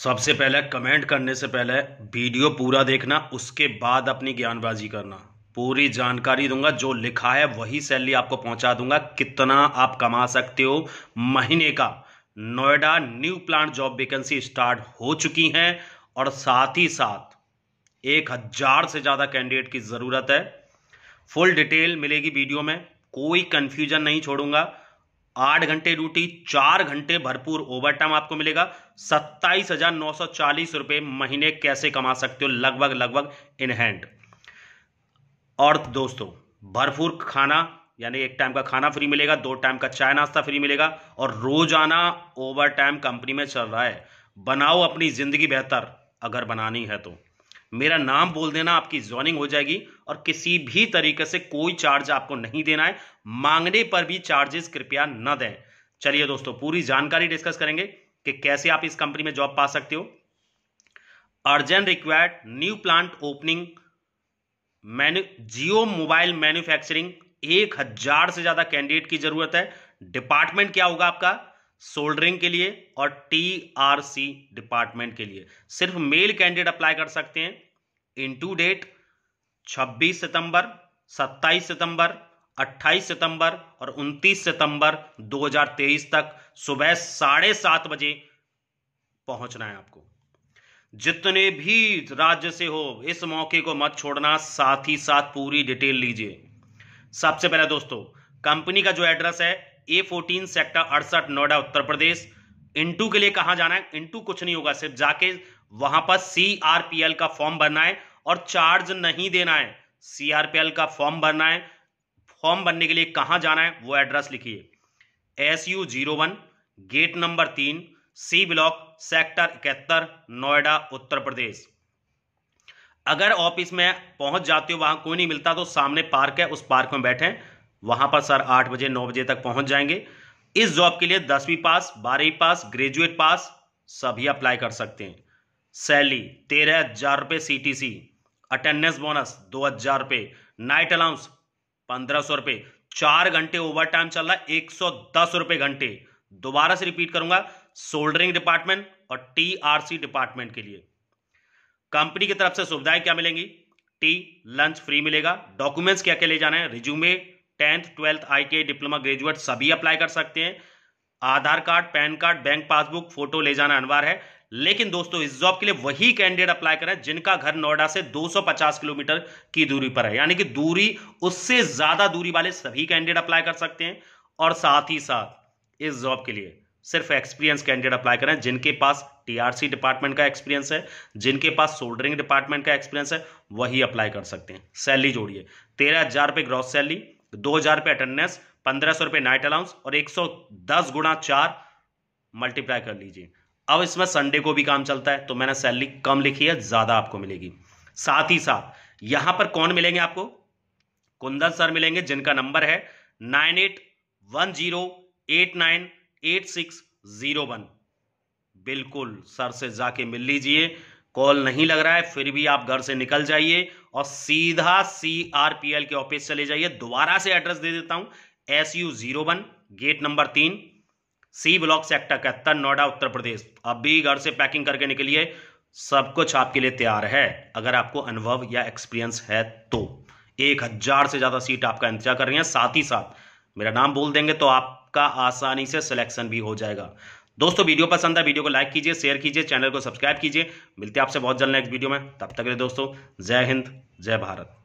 सबसे पहले कमेंट करने से पहले वीडियो पूरा देखना उसके बाद अपनी ज्ञानबाजी करना पूरी जानकारी दूंगा जो लिखा है वही सैलरी आपको पहुंचा दूंगा कितना आप कमा सकते हो महीने का Noida new plant job vacancy start हो चुकी है और साथ ही साथ एक हजार से ज़्यादा कैंडिडेट की ज़रूरत है फुल डिटेल मिलेगी वीडियो में कोई कंफ्यूजन नहीं छोड़ूंगा आठ घंटे ड्यूटी चार घंटे भरपूर ओवर टाइम आपको मिलेगा सत्ताईस हजार नौ सौ चालीस रुपए महीने कैसे कमा सकते हो लगभग लगभग इन हैंड और दोस्तों भरपूर खाना यानी एक टाइम का खाना फ्री मिलेगा दो टाइम का चाय नाश्ता फ्री मिलेगा और रोजाना ओवर टाइम कंपनी में चल रहा है बनाओ अपनी जिंदगी बेहतर अगर बनानी है तो मेरा नाम बोल देना आपकी ज्वाइनिंग हो जाएगी और किसी भी तरीके से कोई चार्ज आपको नहीं देना है मांगने पर भी चार्जेस कृपया न दें चलिए दोस्तों पूरी जानकारी डिस्कस करेंगे कि कैसे आप इस कंपनी में जॉब पा सकते हो urgent required new plant opening मैन्यू जियो मोबाइल मैन्युफैक्चरिंग एक हजार से ज्यादा कैंडिडेट की जरूरत है डिपार्टमेंट क्या होगा आपका सोल्डरिंग के लिए और टीआरसी डिपार्टमेंट के लिए सिर्फ मेल कैंडिडेट अप्लाई कर सकते हैं इन टू डेट 26 सितंबर 27 सितंबर 28 सितंबर और 29 सितंबर 2023 तक सुबह साढ़े सात बजे पहुंचना है आपको जितने भी राज्य से हो इस मौके को मत छोड़ना साथ ही साथ पूरी डिटेल लीजिए सबसे पहले दोस्तों कंपनी का जो एड्रेस है ए फोर्टीन सेक्टर अड़सठ नोएडा उत्तर प्रदेश इंटू के लिए कहाँ जाना है इंटू कुछ नहीं होगा सिर्फ जाके वहां पर सीआरपीएल का फॉर्म भरना है और चार्ज नहीं देना है सीआरपीएल का फॉर्म भरना है फॉर्म भरने के लिए कहाँ जाना है वो एड्रेस लिखिए S U zero one gate number तीन सी ब्लॉक सेक्टर इकहत्तर नोएडा उत्तर प्रदेश अगर ऑफिस में पहुंच जाते हो वहां कोई नहीं मिलता तो सामने पार्क है उस पार्क में बैठे वहां पर सर आठ बजे नौ बजे तक पहुंच जाएंगे इस जॉब के लिए दसवीं पास बारहवीं पास ग्रेजुएट पास सभी अप्लाई कर सकते हैं सैलरी तेरह हजार रुपये C T C attendance bonus दो हजार रुपये नाइट अलाउंस पंद्रह सौ रुपये चार घंटे ओवर टाइम चल रहा है एक सौ दस रुपये घंटे दोबारा से रिपीट करूंगा सोल्डरिंग डिपार्टमेंट और टीआरसी डिपार्टमेंट के लिए कंपनी की तरफ से सुविधाएं क्या मिलेंगी टी लंच फ्री मिलेगा डॉक्यूमेंट्स क्या क्या ले जाना है resume tenth twelfth I T diploma graduate सभी अप्लाई कर सकते हैं Aadhaar card PAN card bank passbook photo ले जाना अनिवार्य है लेकिन दोस्तों इस जॉब के लिए वही कैंडिडेट अप्लाई करें जिनका घर नोएडा से 250 किलोमीटर की दूरी पर है यानी कि दूरी उससे ज्यादा दूरी वाले सभी कैंडिडेट अप्लाई कर सकते हैं और साथ ही साथ इस जॉब के लिए सिर्फ एक्सपीरियंस कैंडिडेट अप्लाई करें जिनके पास टीआरसी डिपार्टमेंट का एक्सपीरियंस है जिनके पास सोल्डरिंग डिपार्टमेंट का एक्सपीरियंस है वही अप्लाई कर सकते हैं सैलरी जोड़िए तेरह हजार ग्रॉस सैलरी दो हजार रुपये अटेंडेंस पंद्रह सौ रुपये नाइट अलाउंस और एक सौ दस गुणा चार मल्टीप्लाई कर लीजिए अब इसमें संडे को भी काम चलता है तो मैंने सैलरी कम लिखी है ज़्यादा आपको मिलेगी साथ ही साथ यहां पर कौन मिलेंगे आपको कुंदन सर मिलेंगे जिनका नंबर है nine eight one zero eight nine eight six zero one बिल्कुल सर से जाके मिल लीजिए कॉल नहीं लग रहा है फिर भी आप घर से निकल जाइए और सीधा सी आर पी एल के ऑफिस चले जाइए दोबारा से एड्रेस दे देता हूं S U zero one gate number तीन सी ब्लॉक सेक्टर इकहत्तर नोएडा उत्तर प्रदेश अभी घर से पैकिंग करके निकलिए सब कुछ आपके लिए तैयार है अगर आपको अनुभव या एक्सपीरियंस है तो एक हजार से ज़्यादा सीट आपका इंतजार कर रही है साथ ही साथ मेरा नाम बोल देंगे तो आपका आसानी से सिलेक्शन भी हो जाएगा दोस्तों वीडियो पसंद है वीडियो को लाइक कीजिए शेयर कीजिए चैनल को सब्सक्राइब कीजिए मिलते हैं आपसे बहुत जल्द नेक्स्ट वीडियो में तब तक के लिए दोस्तों जय हिंद जय भारत